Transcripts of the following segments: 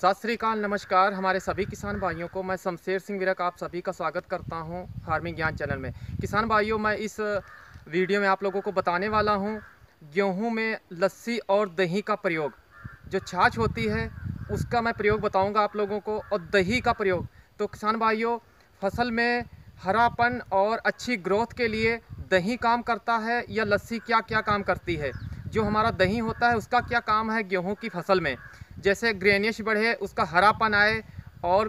सत श्रीकाल नमस्कार हमारे सभी किसान भाइयों को मैं शमशेर सिंह विरक आप सभी का स्वागत करता हूं फार्मिंग ज्ञान चैनल में किसान भाइयों मैं इस वीडियो में आप लोगों को बताने वाला हूं गेहूं में लस्सी और दही का प्रयोग जो छाछ होती है उसका मैं प्रयोग बताऊंगा आप लोगों को और दही का प्रयोग तो किसान भाइयों फसल में हरापन और अच्छी ग्रोथ के लिए दही काम करता है या लस्सी क्या क्या काम करती है जो हमारा दही होता है उसका क्या काम है गेहूँ की फसल में जैसे ग्रेनियश बढ़े उसका हरापन आए और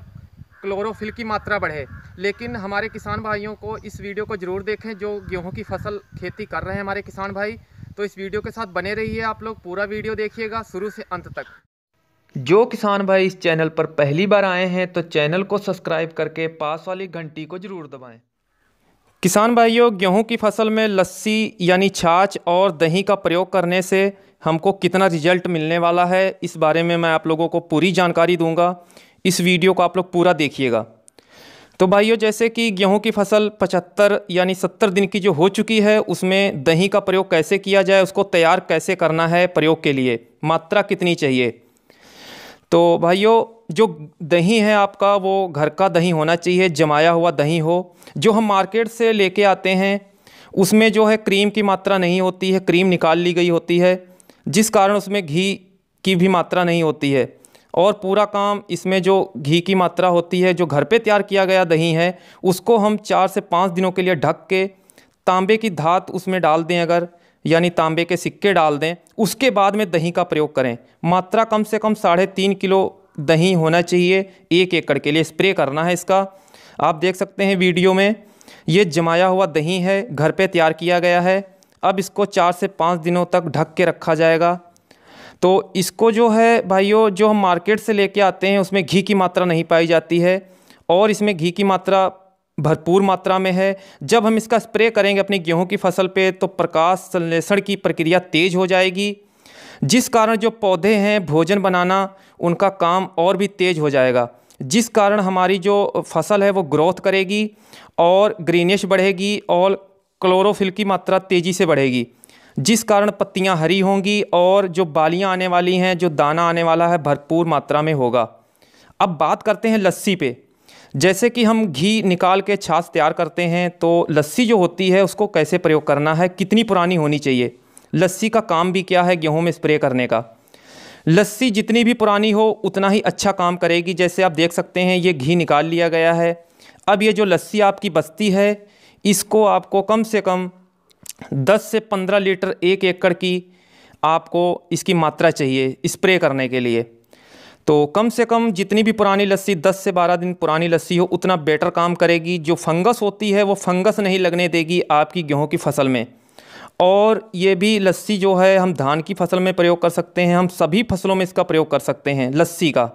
क्लोरोफिल की मात्रा बढ़े लेकिन हमारे किसान भाइयों को इस वीडियो को ज़रूर देखें जो गेहूं की फसल खेती कर रहे हैं हमारे किसान भाई तो इस वीडियो के साथ बने रहिए आप लोग पूरा वीडियो देखिएगा शुरू से अंत तक जो किसान भाई इस चैनल पर पहली बार आए हैं तो चैनल को सब्सक्राइब करके पास वाली घंटी को ज़रूर दबाएँ किसान भाइयों गेहूं की फसल में लस्सी यानी छाछ और दही का प्रयोग करने से हमको कितना रिजल्ट मिलने वाला है इस बारे में मैं आप लोगों को पूरी जानकारी दूंगा इस वीडियो को आप लोग पूरा देखिएगा तो भाइयों जैसे कि गेहूं की फसल 75 यानी 70 दिन की जो हो चुकी है उसमें दही का प्रयोग कैसे किया जाए उसको तैयार कैसे करना है प्रयोग के लिए मात्रा कितनी चाहिए तो भाइयों जो दही है आपका वो घर का दही होना चाहिए जमाया हुआ दही हो जो हम मार्केट से लेके आते हैं उसमें जो है क्रीम की मात्रा नहीं होती है क्रीम निकाल ली गई होती है जिस कारण उसमें घी की भी मात्रा नहीं होती है और पूरा काम इसमें जो घी की मात्रा होती है जो घर पे तैयार किया गया दही है उसको हम चार से पाँच दिनों के लिए ढक के तांबे की धात उसमें डाल दें अगर यानी तांबे के सिक्के डाल दें उसके बाद में दही का प्रयोग करें मात्रा कम से कम साढ़े तीन किलो दही होना चाहिए एक एकड़ के लिए स्प्रे करना है इसका आप देख सकते हैं वीडियो में ये जमाया हुआ दही है घर पे तैयार किया गया है अब इसको चार से पाँच दिनों तक ढक के रखा जाएगा तो इसको जो है भाइयों जो हम मार्केट से लेके आते हैं उसमें घी की मात्रा नहीं पाई जाती है और इसमें घी की मात्रा भरपूर मात्रा में है जब हम इसका स्प्रे करेंगे अपनी गेहूँ की फसल पर तो प्रकाश संश्लेषण की प्रक्रिया तेज़ हो जाएगी जिस कारण जो पौधे हैं भोजन बनाना उनका काम और भी तेज़ हो जाएगा जिस कारण हमारी जो फसल है वो ग्रोथ करेगी और ग्रीनिश बढ़ेगी और क्लोरोफिल की मात्रा तेज़ी से बढ़ेगी जिस कारण पत्तियां हरी होंगी और जो बालियां आने वाली हैं जो दाना आने वाला है भरपूर मात्रा में होगा अब बात करते हैं लस्सी पे जैसे कि हम घी निकाल के छाछ तैयार करते हैं तो लस्सी जो होती है उसको कैसे प्रयोग करना है कितनी पुरानी होनी चाहिए लस्सी का काम भी क्या है गेहूँ में स्प्रे करने का लस्सी जितनी भी पुरानी हो उतना ही अच्छा काम करेगी जैसे आप देख सकते हैं ये घी निकाल लिया गया है अब ये जो लस्सी आपकी बस्ती है इसको आपको कम से कम 10 से 15 लीटर एक एकड़ की आपको इसकी मात्रा चाहिए स्प्रे करने के लिए तो कम से कम जितनी भी पुरानी लस्सी 10 से 12 दिन पुरानी लस्सी हो उतना बेटर काम करेगी जो फंगस होती है वो फंगस नहीं लगने देगी आपकी गेहूँ की फसल में और ये भी लस्सी जो है हम धान की फसल में प्रयोग कर सकते हैं हम सभी फसलों में इसका प्रयोग कर सकते हैं लस्सी का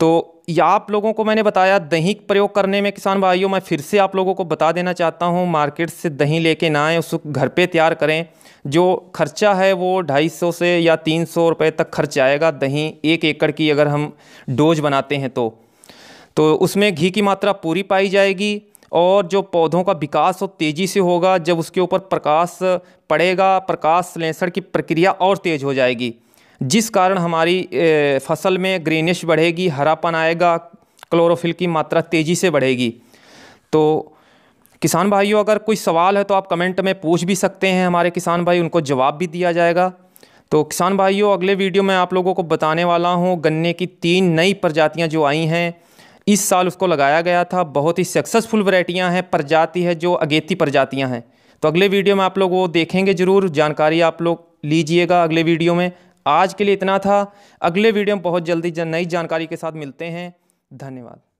तो या आप लोगों को मैंने बताया दही प्रयोग करने में किसान भाइयों मैं फिर से आप लोगों को बता देना चाहता हूँ मार्केट से दही लेके ना आए उसको घर पे तैयार करें जो खर्चा है वो ढाई सौ से या तीन सौ रुपये तक खर्च आएगा दही एक एकड़ की अगर हम डोज बनाते हैं तो तो उसमें घी की मात्रा पूरी पाई जाएगी और जो पौधों का विकास हो तो तेज़ी से होगा जब उसके ऊपर प्रकाश पड़ेगा प्रकाश संश्लेषण की प्रक्रिया और तेज़ हो जाएगी जिस कारण हमारी फसल में ग्रीनिश बढ़ेगी हरापन आएगा क्लोरोफिल की मात्रा तेज़ी से बढ़ेगी तो किसान भाइयों अगर कोई सवाल है तो आप कमेंट में पूछ भी सकते हैं हमारे किसान भाई उनको जवाब भी दिया जाएगा तो किसान भाइयों अगले वीडियो में आप लोगों को बताने वाला हूँ गन्ने की तीन नई प्रजातियाँ जो आई हैं इस साल उसको लगाया गया था बहुत ही सक्सेसफुल वरायटियाँ हैं प्रजाति है जो अगेती प्रजातियाँ हैं तो अगले वीडियो में आप लोग वो देखेंगे ज़रूर जानकारी आप लोग लीजिएगा अगले वीडियो में आज के लिए इतना था अगले वीडियो में बहुत जल्दी जन नई जानकारी के साथ मिलते हैं धन्यवाद